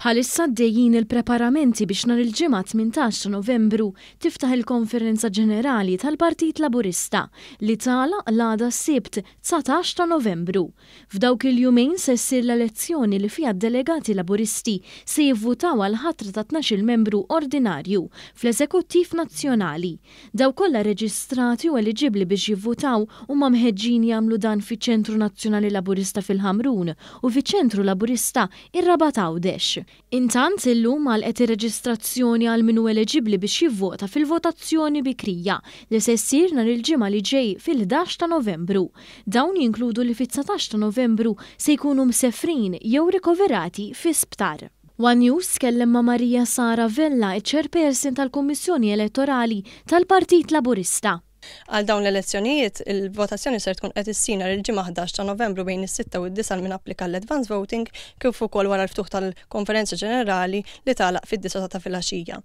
Bħalissa dejjin il-preparamenti biex nar il-ġimgħa 18 Novembru tiftaħ il-Konferenza Ġenerali tal-Partit Laburista li tala l-għada s-sibt 19 ta' Novembru. F'dawk il-jumejn se ssir l-elezzjoni li fija delegati Laburisti se jivvutaw għal ħatra ta' 12 membru ordinarju fl-Eżekuttiv Nazzjonali. Daw kollha reġistrati u eliġibli biex jivvutaw u mamħeġġin jagħmlu dan fiċ-Ċentru Nazzjonali Laburista fil-Ħamrun u fiċ-Ċentru Laburista ir Għawdex. Intant illum għal qed reġistrazzjoni għal minu eleġibli biex jivvota fil-votazzjoni bikrija li se ssir nhar il-ġimgħa li ġej fil-11 ta' Novembru. Dawn jinkludu li fit-19 ta' Novembru se jkunu msefrin jew rikoverati fi sptar. One News kellem ma' Marija Sara Vella, iċ-ċerpersin tal-Kommissjoni Elettorali tal-Partit Laburista. Għal dawn l-elezzjonijiet, il-votazzjoni ser tkun qed issina l-ġimgħa 11 ta' Novembru bejn is-6 u d disal minn applika l-advance voting kif ukoll wara l-ftuħ tal-konferenza ġenerali li tagħlaq fid-9 ta' filgħaxija.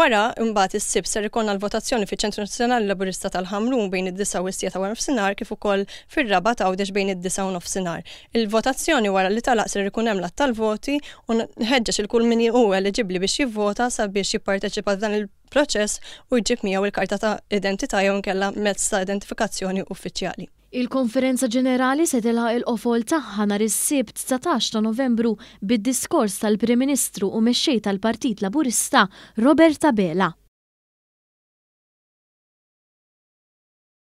Wara imbagħad is-sib ser ikun l-votazzjoni fiċ-Ċentru Nazzjonali Laburista tal-Ħamrun bejn id-9 u s-6 ta' nofsinhar kif ukoll fir-raba ta' bejn id-9 u nofsinhar. Il-votazzjoni wara li tagħlaq ser ikun hemm tal-voti u nħeġġeġ il-kull min hu eliġibbli biex jivvota sabiex jipparteċipa f'dan il- il-proċess u jġib miegħu il-karta ta' identità jew inkella mezz ta' identifikazzjoni uffiċjali. Il-konferenza ġenerali se tilħaq il-qofol tagħha nhar is-sibt 19 ta' Novembru bid-diskors tal-Prim Ministru u mexxej tal-Partit Laburista Roberta Bela.